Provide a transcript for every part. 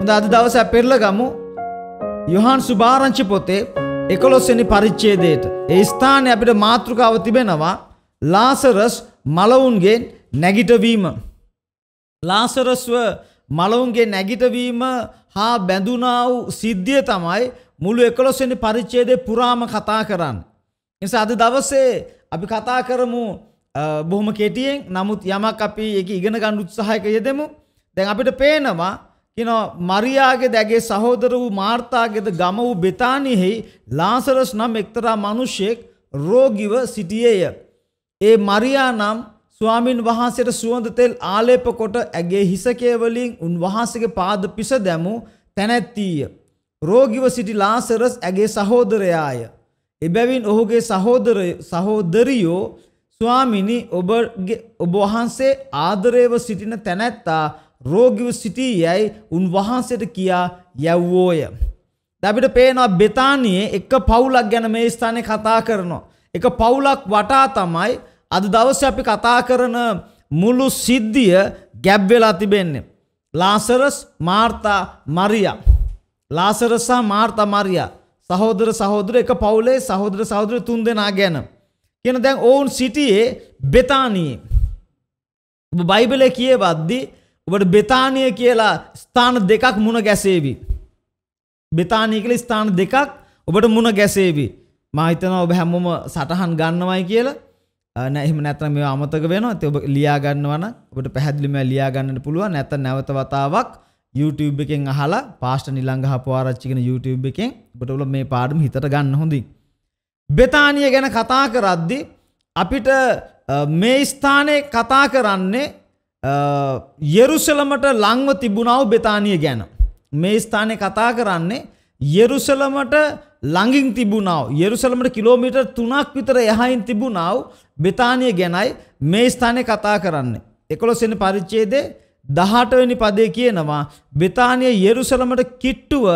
හොඳ අද දවස පෙරල ගමු යොහන් සුභාරංචි පොතේ එකොලොස්සනි පරිච්ඡේදයට. ඒ ස්ථානයේ අපිට මාතෘකාව තිබෙනවා ලාසරස් මලවුන්ගේ නැගිටවීම. ලාසරස්ව මලවුන්ගේ නැගිටවීම හා බැඳුනා වූ සිද්ධිය තමයි මුළු 11 වෙනි පරිච්ඡේදේ පුරාම කතා කරන්නේ. නිසා අද දවසේ අපි කතා කරමු බොහොම කෙටියෙන්. නමුත් යමක් අපි ඒක ඉගෙන ගන්න උත්සාහයක යෙදෙමු. දැන් අපිට පේනවා කියන මරියාගේ දැගේ සහෝදර වූ මාර්තාගෙද ගම වූ බෙතානිෙහි ලාසරස් නම් එක්තරා මනුෂ්‍යයෙක් රෝගිව සිටියේය. ඒ මරියා නම් ස්වාමින් වහන්සේට සුවඳ තෙල් ආලේප කොට ඇගේ හිසකේවලින් උන්වහන්සේගේ පාද පිස දැමූ තැනැත්තීය. රෝගිව සිටි ලාසරස් ඇගේ සහෝදරයාය. එබැවින් ඔහුගේ සහෝදරියෝ ස්වාමිනි ඔබ වහන්සේ ආදරේව සිටින තැනැත්තා රෝගිව සිටී යැයි උන්වහන්සේට කියා යැව්වෝය. දැබිට පේනවා බෙතානයේ එක පවුලක් ගැන මේ ස්ථානය කතා කරනවා. එක පවුලක් වටා තමයි අද දවස අපි කතා කරන මුළු සිද්ධිය ගැබ්වෙලා තිබෙන්නේ. ලාසරස් මාර්තා මරියා. ලාසරසා මාර්තා මරියා සහෝදර සහෝදර එක පවුලේ සහෝදර සහෝදර තුන් දෙනා ගැන. කියන දැන් ඔවුන් සිටියේ බෙතානයේ. බයිබලය කියවද්දි ඔබට බෙතානය කියලා ස්ථාන දෙකක් මුණ ගැසේවි. බෙතානය කළ ස්ථාන දෙකක් ඔබට මුණ ගැසේවි. මහිතන ඔබ හැමෝම සටහන් ගන්නවයි කියලා නැහම නැතන මේ අමතක වෙන ඔබ ලියාගන්නවන ඔබට පැහැදිලිම ලියාගන්නට පුළුව නැත නැවත වතාවක් YouTube එකෙන් අහලා පාෂ්ට නිලංඟහ පවාරච්චිකෙන YouTube එකෙන් ඔබට ඔල මේ පාඩම හිතට ගන්න හොඳින්. බෙතානිය ගැන කතා කරද්දි අපිට මේ ස්ථානය කතා කරන්නේ යෙරුසලමට ලංව තිබුණාව බෙතානිය ගැන. මේ ස්ථානය කතා කරන්නේ යෙරුසලමට ලඟින් තිබුණාව යෙරුසලමට කිලෝමීට තුනක් විතර එහයින් තිබුණාව බෙතානිය ගැනයි මේ ස්ථානය කතා කරන්නේ. එකොළොසෙන පරිච්චේදේ දහටවැනි පදේ කියනවා බෙතානිය යෙරුසලමට කිට්ටුව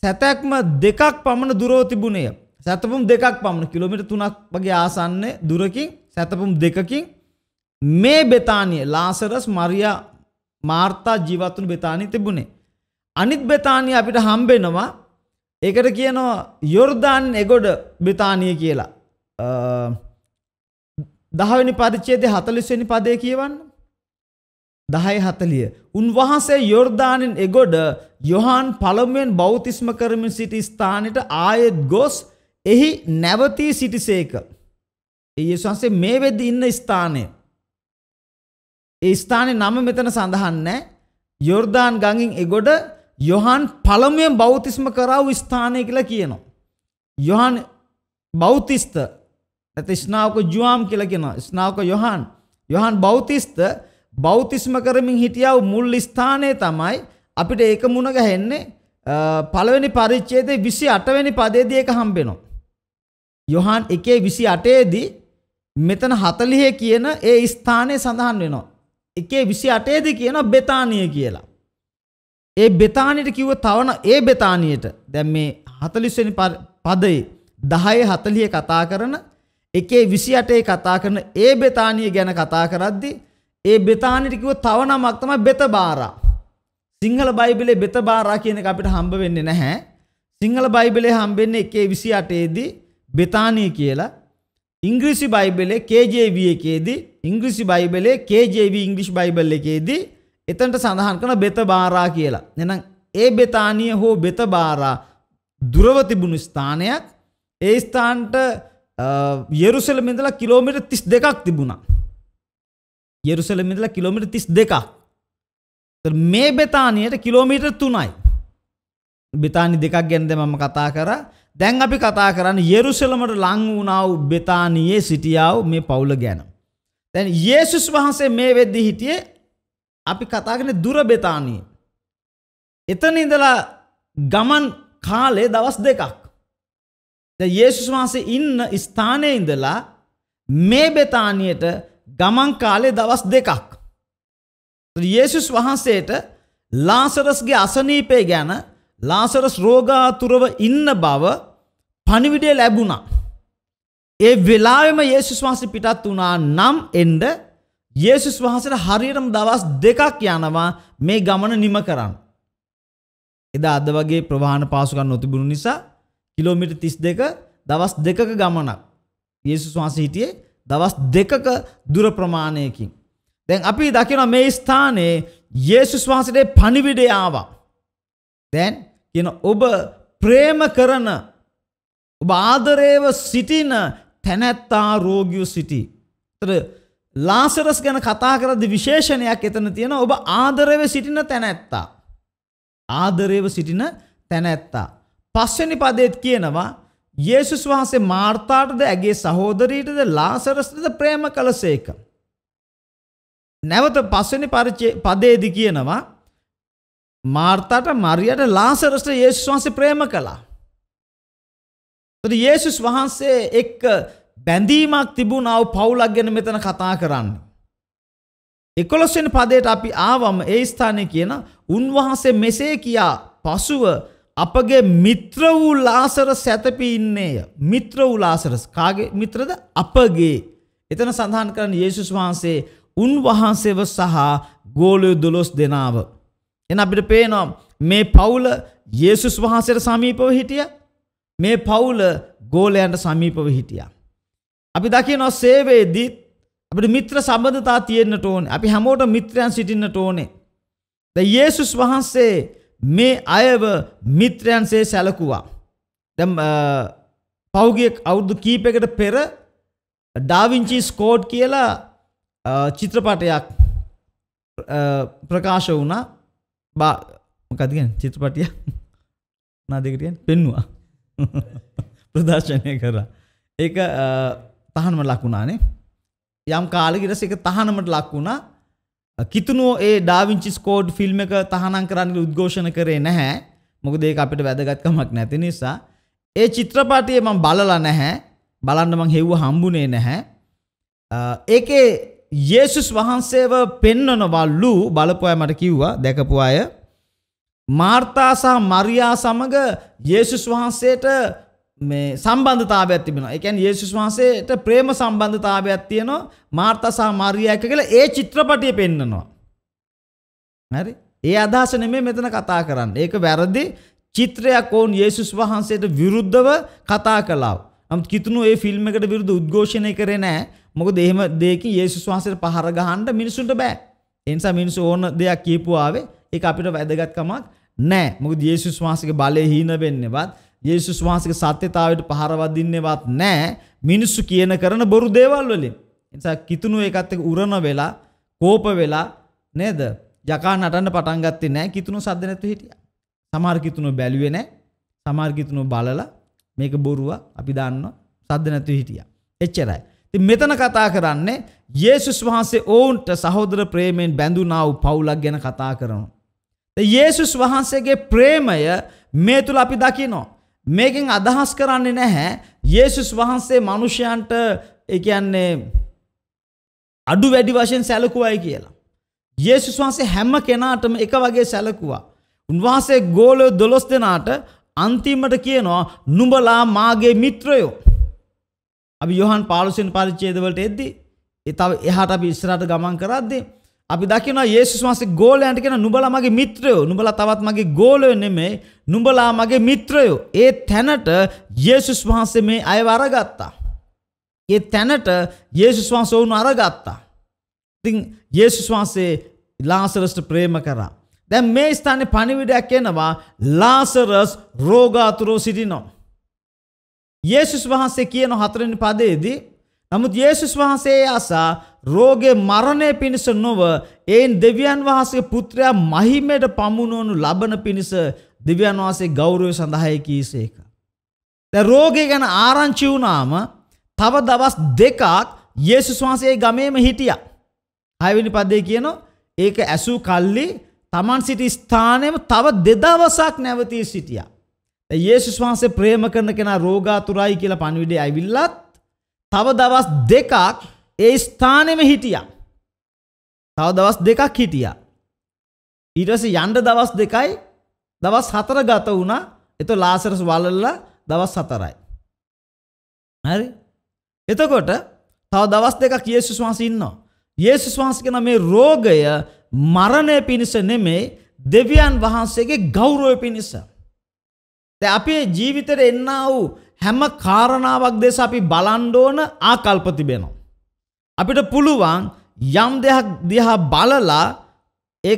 සැතැක්ම දෙකක් පමණ දුරෝ තිබුණේ. සැතපුම් දෙකක් පමණ කිලෝමිට තුනක් වගේ ආසන්න දුරකින් සැතපුම් දෙකකින් මේ බෙතානිය ලාසරස් මරියා මාර්තා ජීවත්වන බෙතානී තිබුණේ. අනිත් බෙතානිය අපිට හම්බෙනවා ඒකට කියනවා යොර්දාන් එගොඩ බෙතානිය කියලා. දහවැනි පරිච්ඡේදයේ 40 වෙනි පදේ කියවන්න. 10 40 උන්වහන්සේ යොර්දානෙන් එගොඩ යොහාන් පළමුවෙන් බෞතිස්ම කරමින් සිටි ස්ථානෙට ආයෙත් ගොස් එහි නැවතී සිටිසේක. ඒ යේසුස්වහන්සේ මේ වෙද්දී ඉන්න ස්ථානය ඒ ස්ථානයේ නම මෙතන සඳහන් නැහැ. යෝර්දාන් ගඟෙන් එගොඩ යොහන් පළමුවෙන් බෞතිස්ම කරා වූ ස්ථානය කියලා කියනවා. යොහන් බෞතිස්ත නැත්නම් ස්නාවක ජුවාම් කියලා කියනවා. ස්නාවක යොහන්. යොහන් බෞතිස්ත බෞතිස්ම කරමින් හිටියා වූ මුල් ස්ථානය තමයි අපිට ඒක මුණ ගැහෙන්නේ පළවෙනි පරිච්ඡේදයේ 28 වෙනි පදයේදී ඒක හම්බෙනවා. යොහන් 1:28 දී මෙතන 40 කියන ඒ ස්ථානය සඳහන් වෙනවා. එකේ විසි අටේද කියන බෙතානය කියලා. ඒ බෙතානයට කිව්ව තවන ඒ බෙතානයට දැම් මේ හතලිස්වනි පදයි දහය හතලිය කතා කරන එකේ විසි අටේ කතා කරන ඒ බෙතානය ගැන කතා කරද්දි ඒ බෙතානයට කිව තවන මක්තම බෙත බාරා. සිංහල බයිබලේ බෙත බාරා කියන අපිට හම්බ වෙන්න නැහැ. සිංහල බයිබලේ හම්බෙන්නේ එකේ විසි අටේදී බෙතානය කියලා ඉංග්‍රීසි බයිබලේ KJV එකේදී ඉංග්‍රීසි බයිබලේ KJV ඉංග්‍රීසි බයිබල් එකේදී එතනට සඳහන් කරන බෙත බාරා කියලා. එහෙනම් ඒ බෙතානිය හෝ බෙත බාරා දුරව තිබුණු ස්ථානයක් ඒ ස්ථානට යෙරුසලම ඉඳලා කිලෝමීටර් 32ක් තිබුණා. යෙරුසලම ඉඳලා කිලෝමීටර් 32ක්. මේ බෙතානියට කිලෝමීටර් 3යි. බෙතානි දෙකක් ගැනද මම කතා කරා. දැන් අපි කතා කරන්න යෙරුසලමට ලංවුණාව බෙතානයේ සිටියාව මේ පවුල ගැන. තැන් ඒසුස් වහන්සේ මේ වෙද්දි හිටියේ අපි කතාගෙන දුර බෙතානී. එතන ඉඳලා ගමන් කාලේ දවස් දෙකක්. ඒසුස් වහන්සේ ඉන්න ස්ථානය ඉඳලා මේ බෙතානයට ගමන් කාලේ දවස් දෙකක්. ඒසුස් වහන්සේට ලාසරස්ගේ අසනීපය ගැන ලාසරස් රෝගාතුරව ඉන්න බව පනිවිඩේ ලැබුණා. ඒ වෙලාවෙම ඒසුස් වහන්සේ පිටත් වුණා නම් එන්ඩ ඒසුස් වහන්සට හරියටම දවස් දෙකක් යනවා මේ ගමන නිම කරන්න. එදා අද වගේ ප්‍රවාහන පාසුකන් නොතිබුණු නිසා කිලෝමිට තිස් දෙක දවස් දෙකක ගමනක්. ඒසුස් වහන්ස හිටියේ දවස් දෙකක දුර ප්‍රමාණයකින්. දැන් අපි දකින මේ ස්ථානයේ ඒසුස් වහන්සටේ පනිවිඩයාවා. දැන් කියන ඔබ ප්‍රේම කරන ඔබ ආදරේව සිටින තැනැත්තා රෝගියෝ සිටි. එතන ලාසරස් ගැන කතා කරද්දී විශේෂණයක් එතන තියෙනවා ඔබ ආදරේව සිටින තැනැත්තා. ආදරේව සිටින තැනැත්තා. පස්වෙනි පදයේත් කියනවා යේසුස් වහන්සේ මාර්තාටද ඇගේ සහෝදරීටද ලාසරස්ටද ප්‍රේම කළසේක. නැවත පස්වෙනි පදයේදී කියනවා මාර්තාට මරියට ලාසරස්ට යේසුස් වහන්සේ ප්‍රේම කළා. යේසුස් වහන්සේ එක් බැඳීමක් තිබුණාව පවුලක් ගැන මෙතන කතා කරන්න. එකොළොස්වෙන පදයට අපි ආවම ඒ ස්ථානය කියන උන්වහන්සේ මෙසේ කියා පසුව අපගේ මිත්‍ර වූ ලාසර සැතපී ඉන්නේය. මිත්‍ර වූ ලාසරස් කාගේ මිත්‍රද අපගේ. එතන සඳහන් කරන යේසුස් වහන්සේ උන්වහන්සේව සහ ගෝලය දොළොස් දෙනාව. එන අපිට පේනවා මේ පවුල යේසුස් වහන්සේට සමීපව හිටිය. මේ පවුල ගෝලයන්ට සමීපව හිටියා. අපි දකිනවා සේවේදී අපිට මිත්‍ර සම්බන්ධතා තියෙන්නට ඕනේ. අපි හැමෝටම මිත්‍රයන් සිටින්නට ඕනේ. දැන් යේසුස් වහන්සේ මේ අයව මිත්‍රයන්සේ සැලකුවා. දැන් පෞගිය අවුරුදු කීපයකට පෙර ඩාවින්චි ස්කෝට් කියලා චිත්‍රපටයක් ප්‍රකාශ වුණා. බා මොකතිගෙන් චිත්‍රපටිය නාදකටයෙන් පෙන්වා ප්‍රදර්ශනය කර ඒක තහනම ලකුණානේ යම් කාලෙකිරස එක තහනමට ලක්වුණා කිතුනෝ ඒ ඩාවිංචි ස්කෝඩ් ෆිල්ම් එක තහනම් කරන්න උද්ඝෝෂණ කරේ නැහැ මොකද ඒක අපිට වැදගත්කමක් නැති නිසා ඒ චිත්‍රපටිය මම බලලා නැහැ බලන්න මං හෙව්ව හම්බුනේ නැහැ ඒකේ යේසුස් වහන්සේව පෙන්නනවල්ලු බලපොය මට කිව්වා දැකපු අය මාර්තා සහ මරියා සමග යේසුස් වහන්සේට මේ සම්බන්ධතාවයක් තිබෙනවා. ඒ කියන්නේ යේසුස් වහන්සේට ප්‍රේම සම්බන්ධතාවයක් තියෙනවා මාර්තා සහ මරියා එක කියලා ඒ චිත්‍රපටිය පෙන්නනවා. හරි? ඒ අදහස නෙමෙයි මෙතන කතා කරන්නේ. ඒක වැරදි චිත්‍රයක් ඕන් යේසුස් වහන්සේට විරුද්ධව කතා කළා. නමුත් කිතුණු ඒ ෆිල්ම් එකට විරුද්ධ උද්ඝෝෂණය කරේ නැහැ. මොකද එහෙම දෙයකින් යේසුස් වහන්සේට පහර ගහන්න මිනිසුන්ට බෑ. ඒ නිසා මිනිස්සු ඕන දෙයක් කියපුවාවේ ඒක අපිට වැදගත්කමක් නෑ. මොකද යේසුස් වහන්සේගේ බලය හීන වෙන්නේවත් යේසුස් වහන්සේගේ සත්‍යතාවයට පහර වදින්නේවත් නෑ. මිනිස්සු කියන කරන බොරු දේවල් වලින්. ඒ නිසා කිතුණු ඒකත් එක්ක උරන වෙලා කෝප වෙලා නේද? යකා නටන්න පටන් ගත්තේ නෑ. කිතුණු සද්ද නැතුව හිටියා. සමහර කිතුණු බැලුවේ නෑ. සමහර කිතුණු බලලා මේක බොරුව අපි දන්නවා. සද්ද නැතුව හිටියා. එච්චරයි. මෙතන කතා කරන්නේ යේසුස් වහන්සේ ඔවුන්ට සහෝදර ප්‍රේමයෙන් බැඳුනා වූ පවුලක් ගැන කතා කරනවා. යේසුස් වහන්සේගේ ප්‍රේමය මේ තුල අපි දකිනවා. මේකෙන් අදහස් කරන්නේ නැහැ යේසුස් වහන්සේ මිනිසයන්ට ඒ කියන්නේ අඩු වැඩි වශයෙන් සැලකුවයි කියලා. යේසුස් වහන්සේ හැම කෙනාටම එක වගේ සැලකුවා. උන්වහන්සේ ගෝලයෝ 12 දෙනාට අන්තිමට කියනවා නුඹලා මාගේ මිත්‍රයෝ අපි යොහන් පාලුසෙන් පරිච්ඡේදවලට එද්දී ඒ තව එහාට අපි ඉස්සරහට ගමන් කරද්දී අපි දකිනවා යේසුස් වහන්සේ ගෝලයන්ට කියන නුඹලා මගේ මිත්‍රයෝ නුඹලා තවත් මගේ ගෝලයෝ නෙමෙයි නුඹලා මගේ මිත්‍රයෝ ඒ තැනට යේසුස් වහන්සේ මේ අයව අරගත්තා ඒ තැනට යේසුස් වහන්සේ වුණ අරගත්තා ඉතින් යේසුස් වහන්සේ ලාසරස්ට ප්‍රේම කරා දැන් මේ ස්ථානේ පණිවිඩයක් එනවා ලාසරස් රෝගාතුරෝ සිටිනවා යේසුස් වහන්සේ කියන හතරනි පදයේදී නමුත් යේසුස් වහන්සේ ආසා රෝගේ මරණය පිණිස නොව එයින් දෙවියන් වහන්සේ පුත්‍රයා මහිමයට පමුණුවනු ලබන පිණිස දෙවියන් වහන්සේ ගෞරවය සඳහාය කීසේක. දැන් රෝගේ ගැන ආරංචි වුණාම තව දවස් දෙකක් යේසුස් වහන්සේ ගමේම හිටියා. හයවෙනි පදේ කියනවා ඒක ඇසූ කල්ලි Taman සිටි ස්ථානයේම තව දෙදවසක් නැවතී සිටියා. යේසුස් වහන්සේ ප්‍රේම කරන කෙනා රෝගාතුරයි කියලා පණිවිඩය ඇවිල්ලත් තව දවස් දෙකක් ඒ ස්ථානෙම හිටියා. තව දවස් දෙකක් හිටියා. ඊට පස්සේ යන්න දවස් දෙකයි දවස් හතර ගත වුණා. එතකොට ලාසරස් වලල්ලා දවස් හතරයි. හරි? එතකොට තව දවස් දෙකක් යේසුස් වහන්සේ ඉන්නවා. යේසුස් වහන්සේ කියන මේ රෝගය මරණය පිණිස නෙමෙයි දෙවියන් වහන්සේගේ ගෞරවය පිණිසයි. දැ අපේ ජීවිතර එන්න වූ හැම කාරණාවක් දෙස අපි බලන්ඩෝන ආකල්ප තිබෙනවා. අපිට පුළුවන් යම් දෙයක් දිහා බලලා ඒ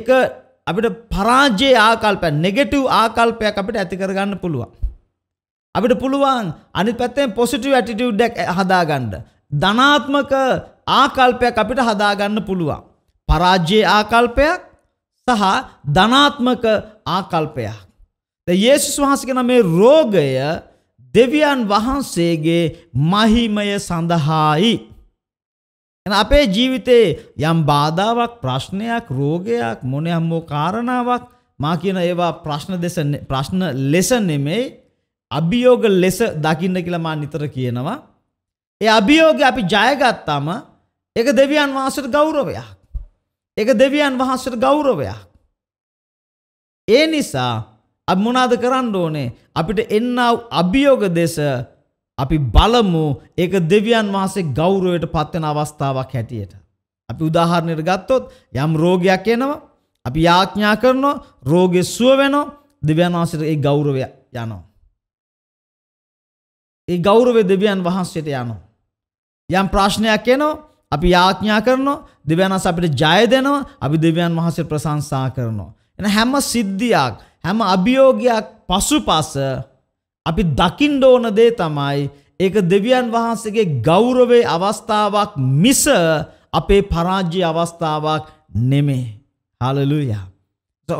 අපිට පරාජයේ ආකල්පය නෙගෙටව් ආකල්පයක් අපිට ඇතිකරගන්න පුළුවන්. අපිට පුළුවන් අනි පැත්තෙන් පොසිටව ඇටිටියුඩ්ඩක් හදාගණ්ඩ. ධනාත්මක ආකල්පයක් අපිට හදාගන්න පුළුවන්. පරාජයේ ආකල්පයක් සහ ධනාත්මක ආකල්පයක්. යේසුස් වහන්සේගෙන මේ රෝගය දෙවියන් වහන්සේගේ මහිමය සඳහායි. එන අපේ ජීවිතේ යම් බාධාවක් ප්‍රශ්නයක් රෝගයක් මොන යම් හෝ කාරණාවක් මා කියන ඒවා ප්‍රශ්න දෙස ප්‍රශ්න ලෙස නෙමෙයි අභියෝග ලෙස දකින්න කියලා මා නිතර කියනවා. ඒ අභියෝගය අපි ජයගත්තාම ඒක දෙවියන් වහන්සේට ගෞරවයක්. ඒක දෙවියන් වහන්සේට ගෞරවයක්. ඒ නිසා අපි මොනාද කරන්න ඕනේ අපිට එන්නා අභියෝග දෙස අපි බලමු ඒක දෙවියන් වහන්සේ ගෞරවයට පත්වෙන අවස්ථාවක් හැටියට. අපි උදාහරණයට ගත්තොත් යම් රෝගයක් එනවා අපි යාඥා කරනවා රෝගේ සුව වෙනවා දෙවියන් වහන්සේට ඒ ගෞරවය යනවා. ඒ ගෞරවය දෙවියන් වහන්සේට යනවා. යම් ප්‍රශ්නයක් එනවා අපි යාඥා කරනවා දෙවියන් වහන්සේ අපිට ජය දෙනවා අපි දෙවියන් වහන්සේ ප්‍රශංසා කරනවා. එන හැම සිද්ධියක් හැම අභියෝගයක් පසුපස අපි දකින්න ඕන දේ තමයි ඒක දෙවියන් වහන්සේගේ ගෞරවේ අවස්ථාවක් මිස අපේ පරාජය අවස්ථාවක් නෙමේ. හලලුයා.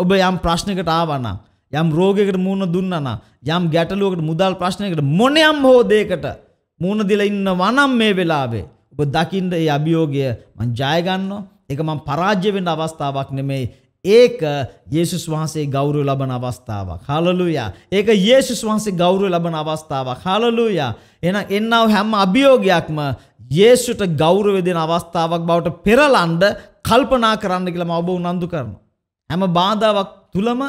ඔබ යම් ප්‍රශ්නකට ආවනම් යම් රෝගයකට මුහුණ දුන්නා යම් ගැටලුවකට මුදල් ප්‍රශ්නයකට මොනයම් හෝ දෙයකට මුහුණ දීලා ඉන්නවා නම් මේ වෙලාවේ ඔබ දකින්න ඒ අභියෝගය මං ජය ගන්නවා. ඒක මං පරාජය වෙන්න අවස්ථාවක් නෙමෙයි. ඒක යේසුස් වහන්සේ ගෞරව ලබන අවස්ථාවක්. හලලුයා. ඒක යේසුස් වහන්සේ ගෞරව ලබන අවස්ථාවක්. හලලුයා. එහෙනම් එන්නව හැම අභියෝගයක්ම යේසුට ගෞරව දෙන අවස්ථාවක් බවට පෙරලන්න කල්පනා කරන්න කියලා මම ඔබ උනන්දු කරනවා. හැම බාධාවක් තුලම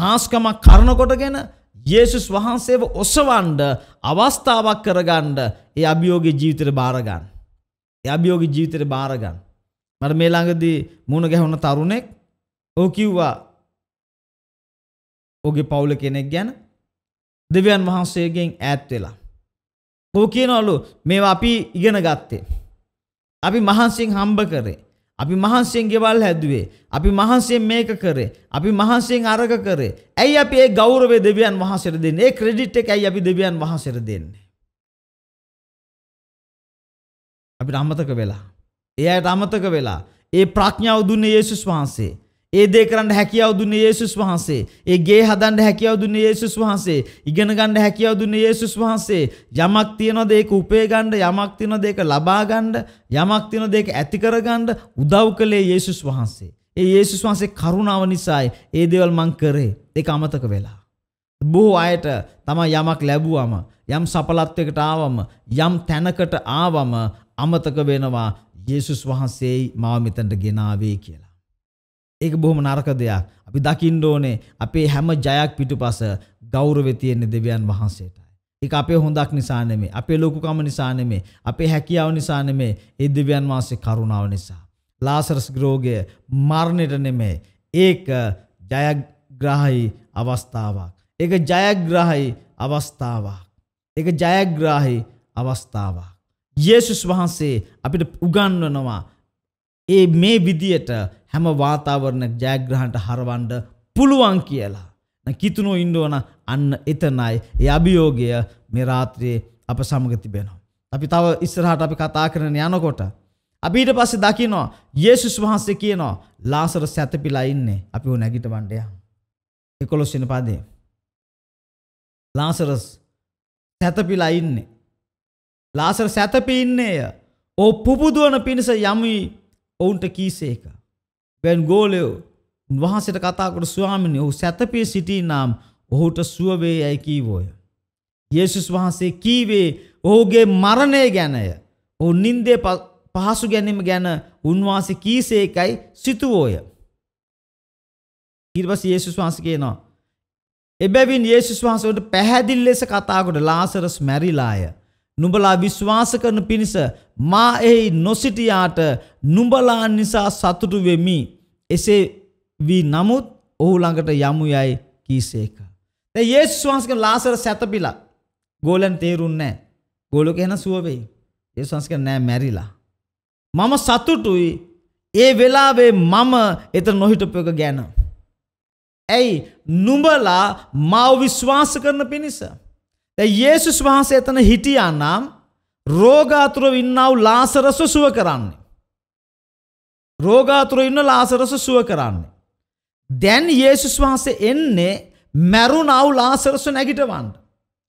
හාස්කමක් කරන කොටගෙන යේසුස් වහන්සේව ඔසවන්න අවස්ථාවක් කරගන්න ඒ අභියෝගී ජීවිතේ බාර ගන්න. ඒ අභියෝගී ජීවිතේ බාර ගන්න. මට මේ ළඟදී මුණ ගැහුණ තරුණෙක් ඕ කිව්වා ඔගේ පවුල කෙනෙක් ගැන දෙවියන් වහන්සේගෙන් ඈත් වෙලා. ඕ කියනවලු මේවා අපි ඉගෙන ගත්තේ. අපි මහන්සියෙන් හම්බ කරේ. අපි මහන්සියෙන් ගෙවල් හැදුවේ. අපි මහන්සියෙන් මේක කරේ. අපි මහන්සියෙන් අරග කරේ. ඇයි අපි ඒ ගෞරවය දෙවියන් වහන්සේට දෙන්නේ? ඒ ක්‍රෙඩිට් එක ඇයි අපි දෙවියන් වහන්සේට දෙන්නේ? අපිට අමතක වෙලා. ඒ අයට අමතක වෙලා. ඒ ප්‍රඥාව දුන්නේ යේසුස් වහන්සේ. ඒ දේ කරන්න හැකියාව දුන්නේ යේසුස් වහන්සේ. ඒ ගේ හදන්න හැකියාව දුන්නේ යේසුස් වහන්සේ. ඉගෙන ගන්න හැකියාව දුන්නේ යේසුස් වහන්සේ. යමක් තියනොද ඒක උපේ ගන්න, යමක් තියනොද ඒක ලබා ගන්න, යමක් තියනොද ඒක ඇති කර ගන්න උදව් කළේ යේසුස් වහන්සේ. ඒ යේසුස් වහන්සේ කරුණාව නිසායි ඒ දේවල් මං කරේ. ඒක අමතක වෙලා. බොහෝ අයට තමයි යමක් ලැබුවම, යම් සඵලත්වයකට ආවම, යම් තැනකට ආවම අමතක වෙනවා යේසුස් වහන්සේයි මාව මෙතනට ගෙනාවේ කියලා. ඒක බොහොම නරක දෙයක්. අපි දකින්න ඕනේ අපේ හැම ජයක් පිටුපස ගෞරවය තියෙන දෙවියන් වහන්සේටයි. ඒක අපේ හොඳක් නිසා නෙමෙයි. අපේ ලොකුකම නිසා නෙමෙයි. අපේ හැකියාව නිසා නෙමෙයි. ඒ දෙවියන් වහන්සේ කරුණාව නිසා. ලාසරස් රෝගය මරණයට නෙමෙයි. ඒක ජයග්‍රාහී අවස්ථාවක්. ඒක ජයග්‍රාහී අවස්ථාවක්. ඒක ජයග්‍රාහී අවස්ථාවක්. යේසුස් වහන්සේ අපිට උගන්වනවා ඒ මේ විදියට හැම වාතාවරණ ජයග්‍රහණට හරවන්න පුළුවන් කියලා. කිතුනෝ ඉන්ඩෝන අන්න එතනයි ඒ අභියෝගය මේ රාත්‍රියේ අප සමග තිබෙනවා. අපි තව ඉස්සරහට අපි කතා කරන යනකොට අපිට පස්සේ දකිනවා යේසුස් වහන්සේ කියනවා ලාසර සැතපිලා ඉන්නේ අපි උ නැගිට වණ්ඩය. එකොළොස් වෙනි පදේ. ලාසරස් සැතපිලා ඉන්නේ. ලාසර සැතපී ඉන්නේය. ඕ පුපුදුවන පිණිස යමි ඔවුන්ට කීසේක. වැන් ගෝලයෝ උන්වහන්සට කතාකොට ස්වාමිනි ඔහු සැතපේ සිටී නම් ඔහුට සුවවේ ඇයි කීවෝය. යේසුස් වහන්සේ කීවේ ඔහුගේ මරණය ගැනය ඔහු නින්දේ පහසු ගැනීම ගැන උන්වහන්සේ කීසේකයි සිතුවෝය. ඉර්වස යේසුස් වහන්ස කියනවා. එබැවින් යේසුස් වහන්සට පැහැදිල් ලෙස කතාකොට ලාසරස් මැරිලාය. නුඹලා විශ්වාස කරන පිණිස මා එහි නොසිටියාට නුඹලා නිසා සතුටු වෙමි. එසේ වී නමුත් ඔහු ළඟට යමු යයි කීසේක. දැන් යේසුස් වහන්සේ කියන ලාසර සැතපිලා. ගෝලයන් තේරුන්නේ නැහැ. ගෝලෝ කියන සුව වෙයි. යේසුස් වහන්සේ කියන නෑ මැරිලා. මම සතුටුයි. ඒ වෙලාවේ මම එතන නොහිටපු එක ගැන. ඇයි නුඹලා මාව විශ්වාස කරන පිණිස දැ ඒසුස් වහන්සේ එතන හිටියන්නම් රෝගාතුර ඉන්නව ලාසරස සුව කරන්නේ. රෝගාතුර ඉන්න ලාසරස සුව කරන්නේ. දැන් ඒසුස් වහන්සේ එන්නේ මැරුණව ලාසරස නැගිටවන්ට.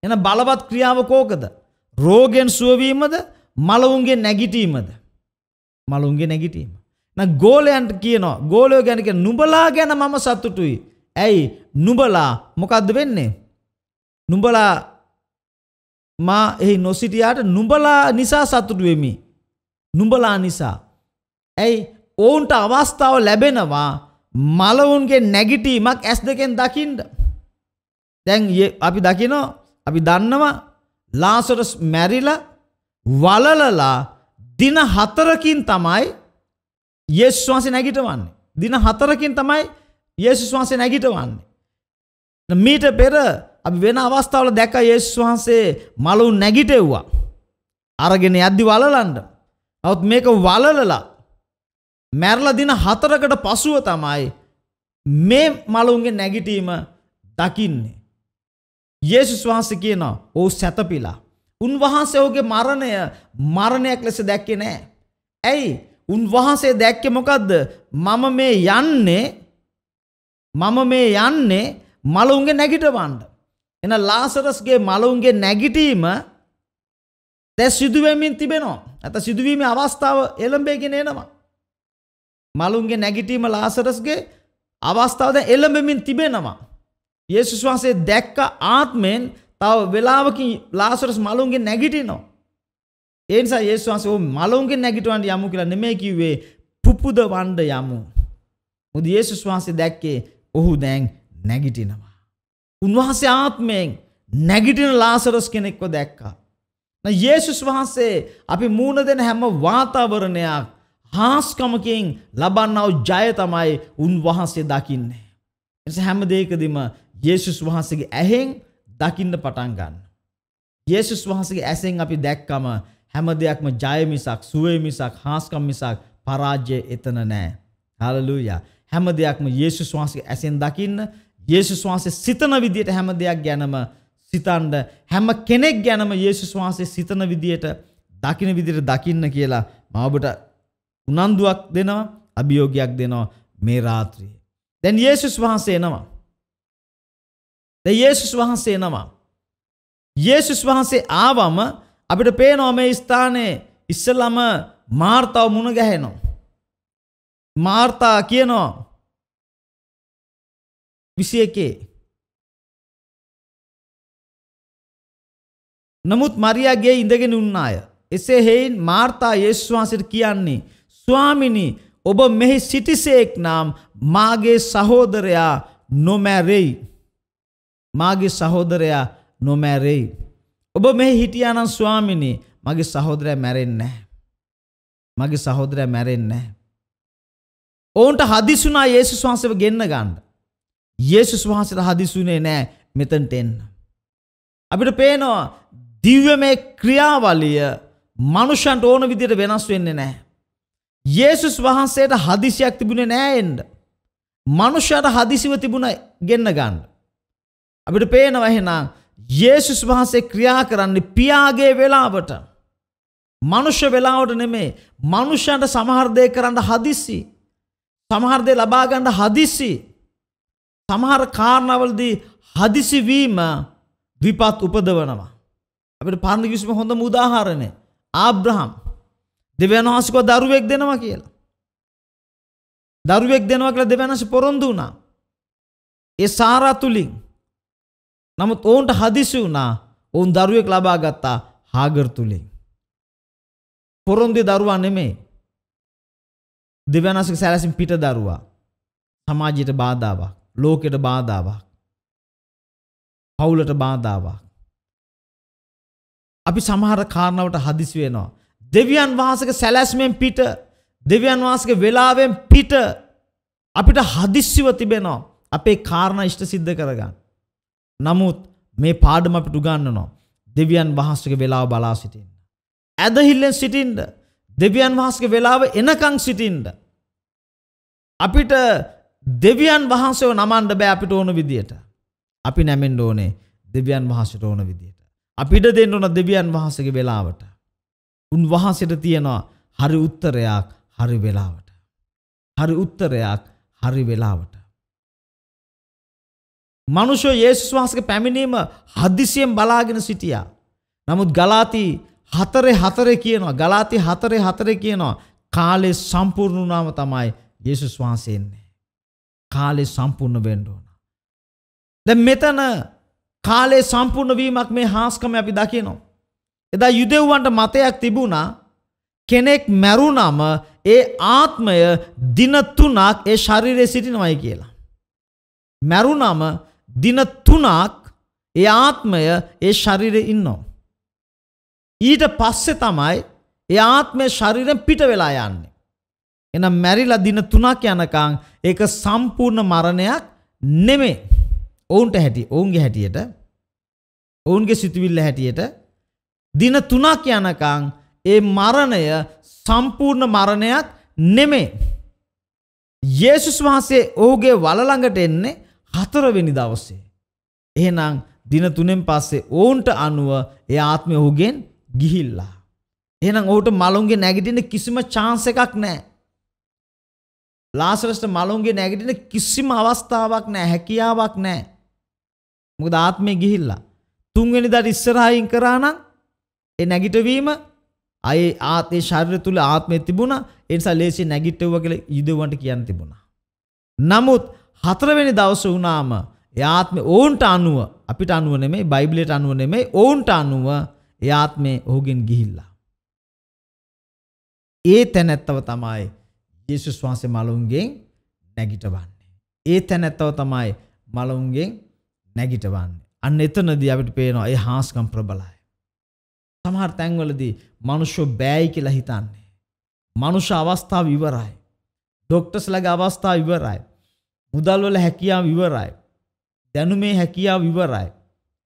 එන බලවත් ක්‍රියාව කෝකද. රෝගෙන් සුවවීමද මලවුන්ගේ නැගිටීමද. මලුන්ගේ නැගිටීම. ගෝලයන්ට කියනවා ගෝලයෝ ගැනක නුබලා ගැන මම සත්තුටුයි. ඇයි නුබලා මොකක්ද වෙන්නේ. නුබලා මා එහි නොසිටියාට නුඹලා නිසා සතුටු වෙමි. නුඹලා නිසා. ඇයි ඔවුන්ට අවස්ථාව ලැබෙනවා මලවුන්ගේ නැගිටීමක් ඇස් දෙකෙන් දකිින්ට. දැන් අපි දකිනෝ අපි දන්නවා ලාසොටස් මැරිල වලලලා දින හතරකින් තමයි යේසුස් වහන්සේ නැගිටවන්නේ. දින හතරකින් තමයි යේසුස් වහන්සේ නැගිටවන්නේ. මීට පෙර අපි වෙන අවස්ථාවල දැක යේසුස් වහන්සේ මලු නැගිටෙව්වා. අරගෙන යද්දි වලලන්න. නමුත් මේක වලලලා මැරලා දින හතරකට පසුව තමයි මේ මලුන්ගේ නැගිටීම දකින්නේ. යේසුස් වහන්සේ කියනවා "ඔව් සැතපීලා. උන්වහන්සේ ඔහුගේ මරණය මරණයක් ලෙස දැක්කේ නෑ." ඇයි? උන්වහන්සේ දැක්කේ මොකද්ද? මම මේ යන්නේ මම මේ යන්නේ මලුන්ගේ නැගිටවන්න. එන ලාසරස්ගේ මලවුන්ගේ නැගිටීම දැ සිදුවමින් තිබෙනවා. ඇත සිදුවීම අවස්ථාව එළඹේගෙන එනවා. මලුන්ගේ නැගිටීම ලාසරස්ගේ අවස්ථාවද එළඹමින් තිබෙනවා. යේසුස් වහන්සේ දැක්ක ආත්මෙන් තව වෙලාවකින් ලාසරස් මලුන්ගේ නැගිටිනවා. ඒ නිසා යේසුස් වහන්සේ මලුන්ගේ නැගිටවන්න යමු කියලා නෙමෙයි කිව්වේ පුපුද වණ්ඩ යමු. මොදි යේසුස් වහන්සේ දැක්කේ ඔහු දැන් නැගිටිනවා. උන්වහන්සේ ආත්මයෙන් නැගිටින ලාසරස් කෙනෙක්ව දැක්කා. යේසුස් වහන්සේ අපි මූණ දෙන හැම වාතාවරණයක් හාස්කමකින් ලබන්නව ජය තමයි උන්වහන්සේ දකින්නේ. එනිස හැම දෙයකදීම යේසුස් වහන්සේගේ ඇහෙන් දකින්න පටන් ගන්න. යේසුස් වහන්සේගේ ඇසෙන් අපි දැක්කම හැම දෙයක්ම ජය මිසක් සුවේ මිසක් හාස්කම් මිසක් පරාජය එතන නෑ. හලලූයා. හැම දෙයක්ම යේසුස් වහන්සේගේ ඇසෙන් දකින්න යේසුස් වහන්සේ සිතන විදියට හැම දෙයක් ගැනම සිතන්ඩ හැම කෙනෙක් ගැනම යේසුස් වහන්සේ සිතන විදියට දකින විදියට දකින්න කියලා මාඔබට උනන්දුවක් දෙනවා අභියෝගයක් දෙනවා මේ රාත්‍රියේ. දැන් යේසුස් වහන්සේ එනවා. දැන් යේසුස් වහන්සේ එනවා. යේසුස් වහන්සේ ආවම අපිට පේනවා මේ ස්ථානයේ ඉස්සලම මාර්තාව මුණ ගැහෙනවා. මාර්තා කියනවා විසි එකේ. නමුත් මරියගේ ඉඳගෙන උන්නාය. එසේ හෙයින් මාර්තා යේස්වාසිට කියන්නේ. ස්වාමිනි ඔබ මෙහි සිටිසේක් නම් මාගේ සහෝදරයා නොමැරෙයි. මාගේ සහෝදරයා නොමැරෙයි. ඔබ මෙහි හිටියානම් ස්වාමිනි මගේ සහෝදරය මැරෙන්නේ මගේ සහෝදරය මැරෙන්නේ ඔවුන්ට හදිසුනා යේසුස් වහන්සේව ගෙන්න ගන්න. යේසුස් වහන්සේට හදිසුනේ නෑ මෙතනට එන්න. අපිට පේනවා දිව්‍යමය ක්‍රියාවලිය මනුෂ්‍යන්ට ඕන විදිහට වෙනස් වෙන්නේ නැහැ. යේසුස් වහන්සේට හදිසියක් තිබුණේ නෑ එන්න. මනුෂ්‍යයට හදිසිව තිබුණ ගෙන්න ගන්න. අපිට පේනවා එහෙනම් යේසුස් වහන්සේ ක්‍රියා කරන්නේ පියාගේ වෙලාවට. මනුෂ්‍ය වෙලාවට නෙමේ. මනුෂ්‍යයන්ට සමහර දේ කරන්න හදිසි. සමහර දේ ලබා ගන්න හදිසි. සමහර කාරණවලදී හදිසිවීම විපත් උපදවනවා. අපිට පරණ කිසිම හොඳම උදාහරණය ආබ්‍රහම් දෙවියන් වහන්සේකව දරුවෙක් දෙනවා කියලා. දරුවෙක් දෙනවා කියලා දෙවියන් වහන්සේ පොරොන්දු වුණා. ඒ සාරා තුලින් නමුත් ඔවුන්ට හදිසි වුණා ඔවුන් දරුවෙක් ලබා ගත්තා හාගර් තුලින්. පොරොන්දු දරුවා නෙමෙයි. දෙවියන් වහන්සේගේ සැලැසුම් පිට දරුවා. සමාජයට බාධාවක්. ලෝකෙට බාධාවක්. පවුලට බාධාවක්. අපි සමහර කාරණාවට හදිසි වෙනවා. දෙවියන් වහන්සේක සැලැස්මෙන් පිට දෙවියන් වහන්සේගේ වෙලාවෙන් පිට අපිට හදිස්සිව තිබෙනවා අපේ කාරණා ඉෂ්ට සිද්ධ කරගන්න. නමුත් මේ පාඩම අපිට උගන්වනවා. දෙවියන් වහන්සේගේ වෙලාව බලා සිටින්න. ඇදහිල්ලෙන් සිටින්න. දෙවියන් වහන්සේගේ වෙලාව එනකන් සිටින්න. අපිට දෙවියන් වහන්සේව නමන්ඩ බෑ අපිට ඕන විදියට. අපි නැමෙන්ඩ ඕනේ දෙවියන් වහසට ඕන විදියට. අපිට දෙන්න ඕන දෙවියන් වහන්සගේ වෙලාවට. උන් වහන්සට තියෙනවා හරි උත්තරයක් හරි වෙලාවට. හරි උත්තරයක් හරි වෙලාවට. මනුෂෝ යේසුස් වහන්සගේ පැමිණීම හදිසියෙන් බලාගෙන සිටියා. නමුත් ගලාති හතරේ හතරේ කියනවා ගලාති හතරේ හතරේ කියනවා කාලේ සම්පූර්ණ වුණාම තමයි යේසුස් වහන්සේ එන්නේ. කාලේ සම්පූර්ණ වෙන්න ඕන. දැන් මෙතන කාලේ සම්පූර්ණ වීමක් මේ හාස්කම අපි දකිනවා. එදා යුදෙව්වන්ට මතයක් තිබුණා කෙනෙක් මැරුණම ඒ ආත්මය දින තුනක් ඒ ශරීරයේ සිටිනවයි කියලා. මැරුණම දින තුනක් ඒ ආත්මය ඒ ශරීරයේ ඉන්නවා. ඊට පස්සේ තමයි ඒ ආත්මය ශරීරයෙන් පිට වෙලා යන්නේ. එහෙනම් මැරිලා දින 3ක් යනකම් ඒක සම්පූර්ණ මරණයක් නෙමෙයි. ඔවුන්ට හැටි, ඔවුන්ගේ හැටියට, ඔවුන්ගේ සිතුවිල්ල හැටියට දින 3ක් යනකම් ඒ මරණය සම්පූර්ණ මරණයක් නෙමෙයි. යේසුස් වහන්සේ ඔහුගේ වල ළඟට එන්නේ හතරවෙනි දවසේ. එහෙනම් දින 3න් පස්සේ ඔවුන්ට අනුව ඒ ආත්මය ඔහුගෙන් ගිහිල්ලා. එහෙනම් ඔහුට මලුන්ගේ නැගිටින්න කිසිම chance එකක් නැහැ. ලාසරස්ට මලුන්ගේ නැගිටින කිසිම අවස්ථාවක් නෑ හැකියාවක් නෑ. මොකද ආත්මය ගිහිල්ලා. තුන්වෙනි දට ඉස්සරහින් කරානම් ඒ නැගිටවීම අය ආතේ ශරීර තුල ආත්මය තිබුණා. ඒ නිසා ලේසි නැගිටවුවා කියලා යුදෙවන්ට කියන්න තිබුණා. නමුත් හතරවෙනි දවසේ වුණාම යාත්මේ ඔවුන්ට අනුව අපිට අනුව නෙමෙයි බයිබලයට අනුව නෙමෙයි ඔවුන්ට අනුව යාත්මේ ඔහුගෙන් ගිහිල්ලා. ඒ තැනැත්තව තමයි යේසුස් වහන්සේ මලවුන්ගෙන් නැගිටවන්නේ. ඒ තැනැත්තව තමයි මලවුන්ගෙන් නැගිටවන්නේ. අන්න එතනදී අපිට පේනවා ඒ හාස්කම් ප්‍රබලයි. සමහර තැන්වලදී මනුෂ්‍ය බෑයි කියලා හිතන්නේ. මනුෂ්‍ය අවස්ථාව ඉවරයි. ડોක්ටර්ස්ලගේ අවස්ථාව ඉවරයි. මුදල්වල හැකියාව ඉවරයි. දැනුමේ හැකියාව ඉවරයි.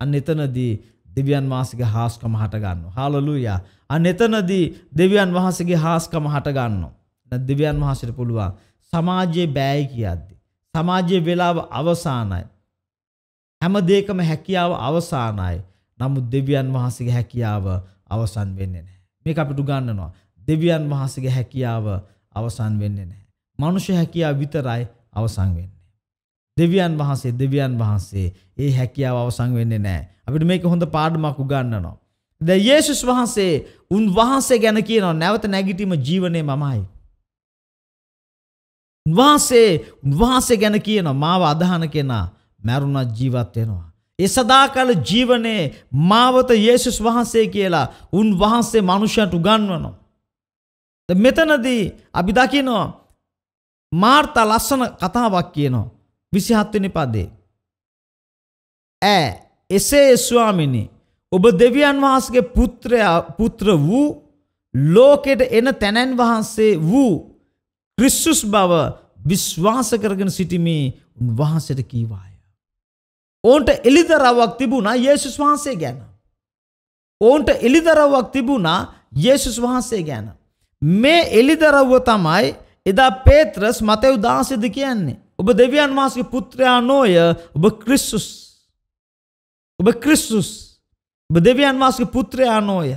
අන්න එතනදී දෙවියන් වහන්සේගේ හාස්කම හට ගන්නවා. හාලෙලූයා. අන්න එතනදී දෙවියන් වහන්සේගේ හාස්කම හට ගන්නවා. දෙවියන් වහන්සට පුළුවන් සමාජයේ බෑයි කියද්දි. සමාජයේ වෙලාව අවසානයි. හැම දෙකම හැකියාව අවසානයි. නමුත් දෙවියන් වහන්සේගේ හැකියාව අවසන් වෙන්නේ නැහැ. මේක අපිට උගන්වනවා. දෙවියන් වහන්සේගේ හැකියාව අවසන් වෙන්නේ නැහැ. මනුෂ්‍ය හැකියාව විතරයි අවසන් වෙන්නේ. දෙවියන් වහන්සේ දෙවියන් වහන්සේ ඒ හැකියාව අවසන් වෙන්නේ නැහැ. අපිට මේක හොඳ පාඩමක් උගන්වනවා. ද යේසුස් වහන්සේ උන් වහන්සේ ගැන කියනවා නැවත නැගිටීම ජීවනයේ මමයි. උන්වහන්සේ උන්වහන්සේ ගැන කියන මාව අදහන කෙනා මැරුණත් ජීවත් වෙනවා. ඒ සදාකාල ජීවනයේ මාවත යේසුස් වහන්සේ කියලා උන්වහන්සේ මනුෂ්‍යයන්ට උගන්වනවා. මෙතනදී අපි දකිනවා මාර්තා ලස්සන කතාවක් කියනවා 27 වෙනි පදේ. ඈ එසේ ස්වාමිනී ඔබ දෙවියන් වහන්සේගේ පුත්‍රයා පුත්‍ර වූ ලෝකෙට එන තැනන් වහන්සේ වූ ක්‍රිස්සුස් බව විශ්වාස කරගෙන සිටිමේ උන්වහන්සට කීවාය. ඕන්ට එලිදරවක් තිබුණා යේසුස් වහන්සේ ගැන. ඕන්ට එලිදරවක් තිබුණා යේසුස් වහන්සේ ගැන. මේ එලිදරව්ව තමයි එදා පේත්‍රස් මතැව් දාසිද කියන්නේ. ඔබ දෙවියන් වහන්සගේ පුත්‍රයා නෝය ඔබ ක්‍රිස්සුස්. ඔබ ක්‍රිස්සුස් ඔබ දෙවියන් වහන්සගේ පුත්‍රයා නෝය.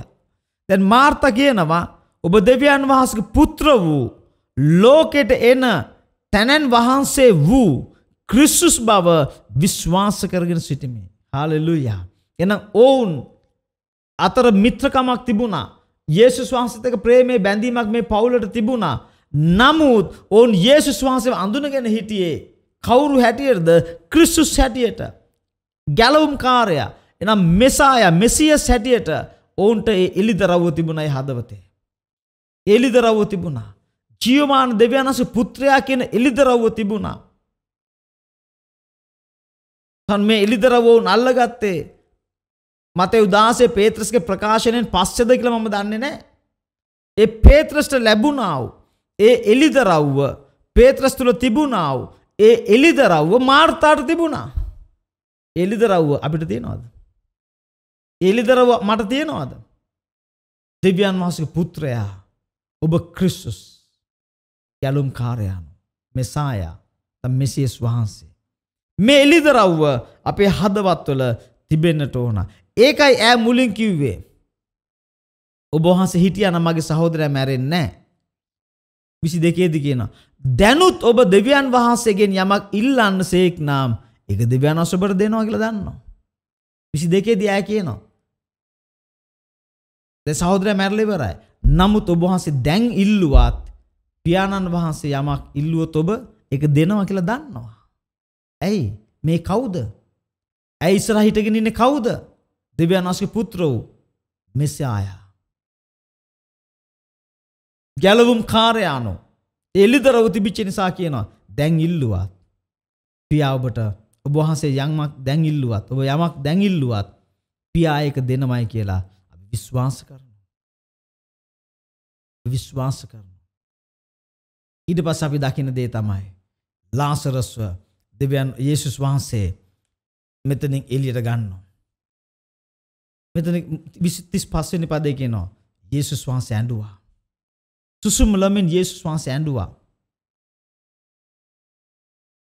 දැන් මාර්ථ කියනවා ඔබ දෙවියන් වහන්සගේ පුත්‍ර වූ ලෝකෙට එන තැනැන් වහන්සේ වූ ක්‍රිස්සුස් බව විශ්වාස කරගෙන සිටිමි. හාලෙලුයා. එන ඔවුන් අතර මිත්‍රකමක් තිබුණා. යේසුස් වහන්සේතක ප්‍රේමේ බැඳීමක් මේ පවුලට තිබුණා. නමුත් ඔවුන් යේසුස් වහන්සේව අඳුනගෙන හිටියේ කවුරු හැටියටද ක්‍රිස්සුස් හැටියට. ගැලවුම් කාරයා එනම් මෙසාය මෙසියස් හැටියට ඔවුන්ට එලිදරව්ව තිබුණයි හදවතේ. එලිදරව්ව තිබුණා. ජීවමාන දෙවයන්ස පුත්‍රයා කියන එලිදරව්ව තිබුණා. තන් මේ එලිදරවෝන් අල්ලගත්තේ මත උදාසේ පේත්‍රස්ගේ ප්‍රකාශනයෙන් පස්සෙද කියලා මම දන්නේ නැහැ. ඒ පේත්‍රස්ට ලැබුණා ඒ එලිදරව්ව පේත්‍රස් තුල තිබුණා ඒ එලිදරව්ව මාර්තාට තිබුණා. එලිදරව්ව අපිට තියෙනවද? එලිදරව්ව මට තියෙනවද? දෙවියන් වහන්සේගේ පුත්‍රයා ඔබ ක්‍රිස්තුස් ගැලුම් කාරයානු. මෙසායා තම් මෙසියස් වහන්සේ. මේ එලිදරව්ව අපේ හදවත්වල තිබෙන්න්නට ඕන. ඒකයි ඇ මුලින් කිව්වේ. ඔබහන්ස හිටියන මගේ සහෝදරය මැරෙන් නෑ. විසි දෙකේද කියන. දැනුත් ඔබ දෙවියන් වහන්සේගෙන් යමක් ඉල්ලන්න සේක් නම් එක දෙවයන් අසබට දෙනවා කියල දන්නවා. විසි දෙකේ දෑ කියනවා. ද සහෝදරය මැරලිවරයි. නමුත් ඔබහන්සේ දැන් ඉල්ලුවත් පියාණන් වහන්සේ යමක් ඉල්ලුවොත් ඔබ ඒක දෙනවා කියලා දන්නවා. ඇයි? මේ කවුද? ඇයි ඉස්සරහ හිටගෙන ඉන්නේ කවුද? දෙවියන් වහන්සේගේ පුත්‍ර වූ මෙසියායා. ගැලවුම් කාර්යානෝ. එලිදරව තිබිච්ච නිසා කියනවා දැන් ඉල්ලුවත් පියා ඔබට ඔබ වහන්සේ යමක් දැන් ඉල්ලුවත් ඔබ යමක් දැන් ඉල්ලුවත් පියා ඒක දෙනමයි කියලා අපි විශ්වාස කරනවා. විශ්වාස කරනවා. ඊට පස්ස අපි දකින දේ තමයි. ලාසරස්ව දෙවියන් යේසුස් වහන්සේ මෙතනින් එලියට ගන්නවා. මෙතන 25 වෙනි පදේ කියනවා යේසුස් වහන්සේ ඇඬුවා. සුසුම්ලමින් යේසුස් වහන්සේ ඇඬුවා.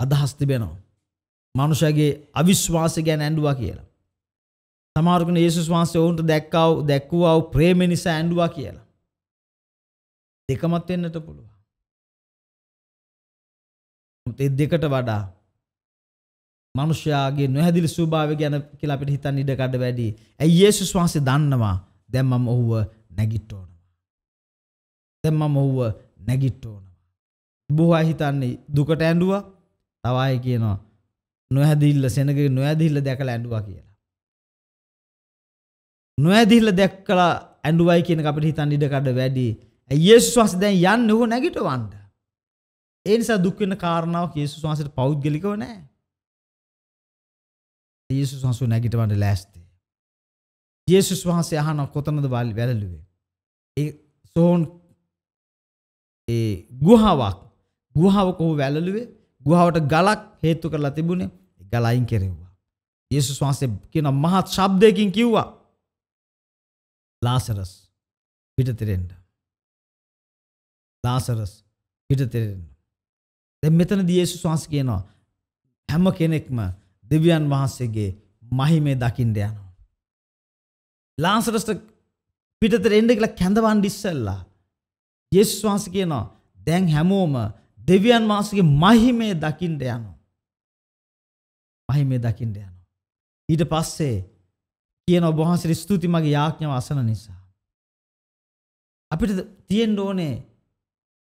අදහස් තිබෙනවා. මනුෂයාගේ අවිශ්වාසය ගැන ඇඬුවා කියලා. සමහරකෙන යේසුස් වහන්සේ ඔවුන්ට දැක්කව දැක්කුවා ප්‍රේම නිසා ඇඬුවා කියලා. දෙකමත් වෙන්නට පුළුවන්. ඒ දෙකට වඩා මනුෂ්‍යයාගේ නොහැදිලි ස්වභාවය ගැන කියලා අපිට හිතන්න ඉඩ කඩ වැඩි. ඇයි යේසුස් වහන්සේ දන්නවා දැන් මම ඔහුව නැගිට ඕනවා. දැන් මම ඔහුව නැගිට ඕනවා. බොහෝ අය හිතන්නේ දුකට ඇඬුවා. තව අය කියනවා නොහැදිල්ල සෙනගේ නොහැදිල්ල දැකලා ඇඬුවා කියලා. නොහැදිල්ල දැක්කලා ඇඬුවයි කියන එක අපිට හිතන්න ඉඩ කඩ වැඩි. ඇයි යේසුස් වහන්සේ දැන් යන්නේ ඔහු නැගිටවන්න. ඒනිසා දුක්වෙන්න කාරණාව යේසු වහන්සට පෞද්ගලිකව නෑ යේසු වහන්සු නැගිටවන්න ලෑස්තේ යේසුස් වහන්සේ අහන කොතනද බාලි වැලලුවේ ඒ සෝන් ඒ ගුහාවක් ගුහාාව කොහු වැලලුවේ ගුහාාවට ගලක් හේතු කරලා තිබුණේ ගලයින් කෙරෙව්වා යේසුස් වහන්සේ කියන මහත් ශබ්දයකින් කිව්වා ලාසරස් පිටතිරෙන්ට ලාසරස් පිටතිරෙන්ට දැන් මෙතනදී යේසුස් වහන්සේ කියනවා හැම කෙනෙක්ම දෙවියන් වහන්සේගේ මහිමේ දකින්න යනවා. ලාසරස්ට පිටතට එන්න කියලා කැඳවන්න ඉස්සෙල්ලා යේසුස් වහන්සේ කියනවා දැන් හැමෝම දෙවියන් වහන්සේගේ මහිමේ දකින්න යනවා. මහිමේ දකින්න යනවා. ඊට පස්සේ කියන ඔබ වහන්සේට ස්තුති මගේ යාඥාව අසන නිසා. අපිට තියෙන්න ඕනේ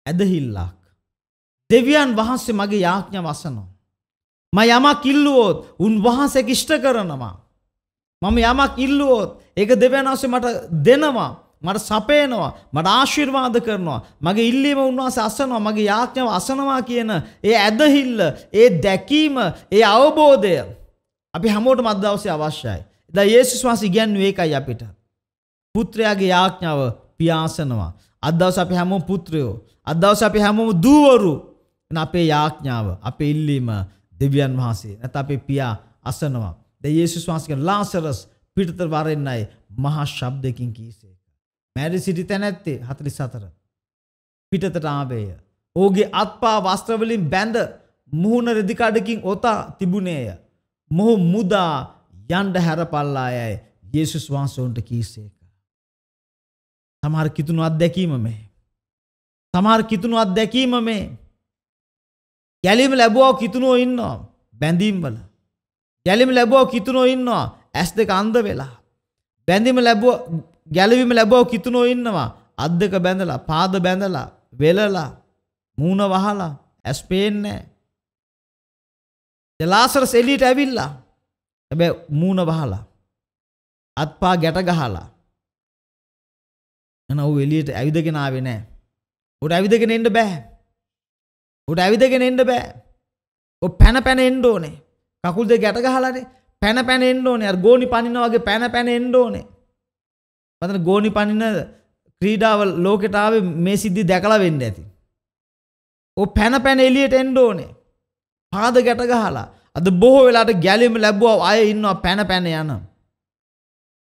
ඇදහිල්ලක්. දෙවියන් වහන්සේ මගේ යාඥා වසනවා. ම යමක් ඉල්ලුවෝත් උන්වහන්සේ ඉෂ්ට කරනවා. මම යමක් ඉල්ලුවෝත් ඒක දෙවියන් වහන්සේ මට දෙනවා. මට සපේනවා මට ආශිර්වාද කරනවා මගේ ඉල්ලීම උන්වහන්සේ අසනවා මගේ යාඥාව අසනවා කියන ඒ ඇදහිල්ල ඒ දැකීම ඒ අවබෝධය අපි හැමෝටම අද දවසේ අවශ්‍යයි. දැන් යේසුස් වහන්සේ කියන්නේ ඒකයි අපිට. පුත්‍රයාගේ යාඥාව පියාසනවා. අද දවසේ අපි හැමෝම පුත්‍රයෝ. අද දවසේ අපි හැමෝම දූවරු. එන අපේ යාඥාව, අපේ ඉල්ලීම දෙවියන් වහන්සේ නැත්නම් අපේ පියා අසනවා. දැන් යේසුස් වහන්සේ කියන ලාසරස් පිටතට වරෙන්නයි මහා ශබ්දකින් කීසේක. මැරි සිටි තැනැත්තේ 44 පිටතට ආවේය. ඔහුගේ අත්පා වස්ත්‍ර වලින් බැඳ මුහුණ රෙදි කඩකින් ඔතා තිබුණේය. මොහු මුදා යන්න හැරපල්ලායයි යේසුස් වහන්සේ උන්ට කීසේක. සමහර කිතුණු අත්දැකීම මේ. සමහර කිතුණු අත්දැකීම මේ. ගැලීම ලැබවා කිතුනෝ ඉන්නවා බැඳීම්වල. ගැලිම ලැබෝ කිතුනෝ ඉන්නවා ඇස් දෙක අන්ද වෙලා. බැඳීම ලැබෝ ගැලවීම ලැබෝ කිතුනෝ ඉන්නවා අත් දෙක බැඳලා පාද බැඳලා වෙලලා මූුණ වහලා ඇස් පේන්නේ. දෙලාසර සෙලීට ඇවිල්ලා හැබැ මූුණ වහලා අත්පා ගැට ගහලා එන ඔව් එළියට ඇවිදගෙන ආවේ නැහැ. උඩ ඇවිදගෙන එන්න බෑ. උට ඇවිදගෙන එන්න බෑ. ඔ පැන පැන එන්න ඕනේ. කකුල් දෙක ගැට ගහලානේ. පැන පැන එන්න ඕනේ. අර ගෝණි පනින්න වගේ පැන පැන එන්න ඕනේ. මතන ගෝණි පනින්න ක්‍රීඩාව ලෝකෙට ආවේ මේ සිද්ධි දැකලා වෙන්න ඇති. ඔ පැන පැන එළියට එන්න ඕනේ. පාද ගැට ගහලා. අද බොහෝ වෙලාට ගැලීම ලැබුවා අය ඉන්නවා පැන පැන යන.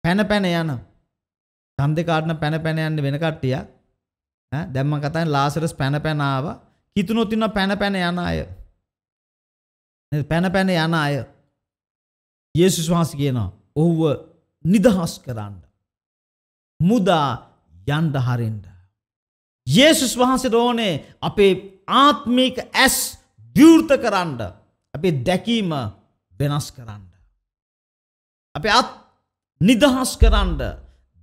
පැන පැන යන. තම් දෙකාටන පැන පැන යන්න වෙන කට්ටියක්. දැම්ම කතන් ලාසරස් පැන පැනාවා හිතුනොත් ඉන්නවා පැන පැන යන අය. නේද? පැන පැන යන අය. යේසුස් වහන්සේ කියනවා ඔහුව නිදහස් කරන්න. මුදා යන්න හරින්න. යේසුස් වහන්සේට ඕනේ අපේ ආත්මික ඇස් විවෘත කරන්න. අපේ දැකීම වෙනස් කරන්න. අපේ අත් නිදහස් කරන්න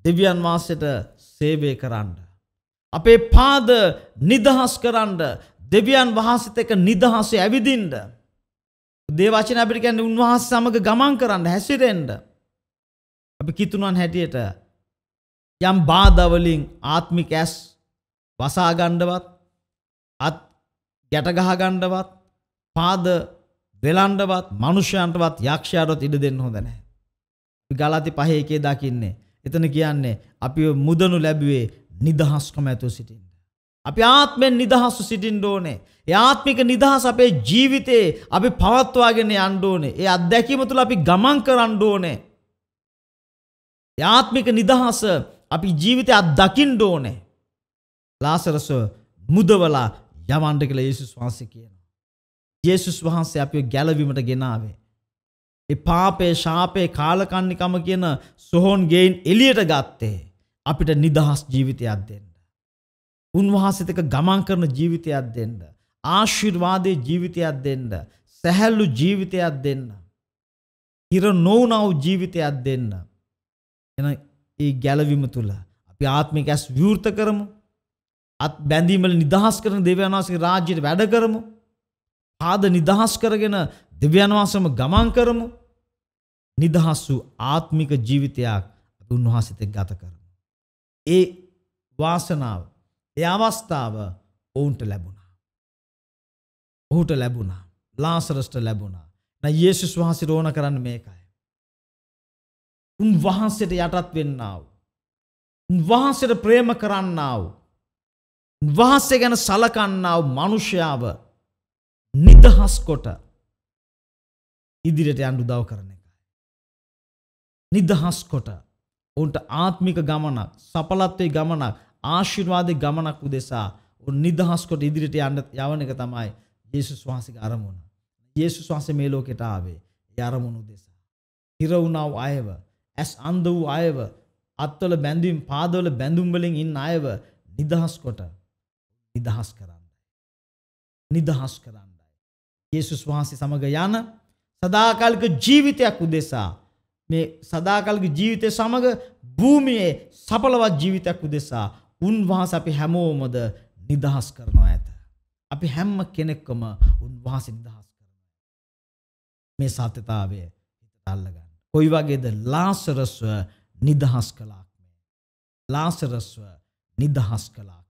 දෙවියන් වහන්සේට සේවය කරන්න. අපේ පාද නිදහස් කරන්න දෙවියන් වහන්සේත් එක්ක නිදහසේ ඇවිදින්න. දේ වචන අපිට කියන්නේ උන්වහන්සේ සමග ගමන් කරන්න හැසිරෙන්න. අපි කිතුනන් හැටියට යම් බාධා වලින් ආත්මික ඇස් වසා ගන්නවත් අත් ගැට ගහ ගන්නවත් පාද වෙලන්නවත් මනුෂ්‍යයන්ටවත් යක්ෂයාටවත් ඉඩ දෙන්න හොඳ නැහැ. අපි ගලාති පහේ එකේ දකින්නේ. එතන කියන්නේ අපි මුදනු ලැබුවේ නිදහස්කම ඇතුව සිටින්න. අපි ආත්මෙන් නිදහසු සිටින්න ඕනේ. ඒ ආත්මික නිදහස අපේ ජීවිතේ අපි පවත්වාගෙන යන්න ඕනේ. ඒ අත්දැකීම තුළ අපි ගමන් කරන්න ඕනේ. ඒ ආත්මික නිදහස අපි ජීවිතේ අත්දකින්න ඕනේ. ලාසරස මුදවලා යවන්න කියලා යේසුස් වහන්සේ කියනවා. යේසුස් වහන්සේ අපිව ගැලවීමට ගෙනාවේ. ඒ පාපේ, ශාපේ, කාලකන්නිකම කියන සොහොන් ගෙයින් එළියට ගත්තේ අපිට නිදහස් ජීවිතයක් දෙන්න. උන්වහන්සේතක ගමන් කරන ජීවිතයක් දෙන්න. ආශිර්වාදයේ ජීවිතයක් දෙන්න. සැහැල්ලු ජීවිතයක් දෙන්න. හිර නොවුනව ජීවිතයක් දෙන්න. එන ඒ ගැලවීම තුල අපි ආත්මික ඇස් විවෘත කරමු. අත් බැඳීමල නිදහස් කරන දෙවියන් වහන්සේගේ රාජ්‍යයට වැඩ කරමු. පාද නිදහස් කරගෙන දෙවියන් වහන්සේම ගමන් කරමු. නිදහස් වූ ආත්මික ජීවිතයක් අපි උන්වහන්සේට ගත කරමු. ඒ වාසනාව ඒ අවස්ථාව ඔවුන්ට ලැබුණා. ඔහුට ලැබුණා. ලාසරස්ට ලැබුණා. න යේසුස් වහන්සේ රෝණ කරන්න මේකයි. උන්වහන්සේට යටත් වෙන්නාව. උන්වහන්සේට ප්‍රේම කරන්නාව. උන්වහන්සේ ගැන සලකන්නාව මිනිසයාව නිදහස් කොට ඉදිරියට යන්න උදව් කරන එකයි. නිදහස් කොට ඔවුන්ට ආත්මික ගමනක්, සඵලත්වයේ ගමනක්, ආශිර්වාද ගමනක් උදෙසා උන් නිදහස් කොට ඉදිරියට යන්න යවන එක තමයි යේසුස් වහන්සේගේ අරමුණ. යේසුස් වහන්සේ මේ ලෝකයට ආවේ ඒ අරමුණ උදෙසා. හිර වුණා වූ අයව, ඇස් අන්ධ වූ අයව, අත්වල බැඳීම්, පාදවල බැඳුම් වලින් ඉන්න අයව නිදහස් කොට නිදහස් කරන්නයි. නිදහස් කරන්නයි. යේසුස් වහන්සේ සමග යන සදාකාලික ජීවිතයක් උදෙසා මේ සදාකාලික ජීවිතය සමග භූමියේ සඵලවත් ජීවිතයක් උදෙසා උන්වහන්ස අපි හැමෝමද නිදහස් කරනවා ඇත. අපි හැම්ම කෙනෙක්කම උන්වහන්ස නිදහස් කරනවා. මේ සත්‍යතාවය හිතට අල්ලගන්න. කොයි වගේද ලාසරස්ව නිදහස් කළාක් මේ. ලාසරස්ව නිදහස් කළාක්.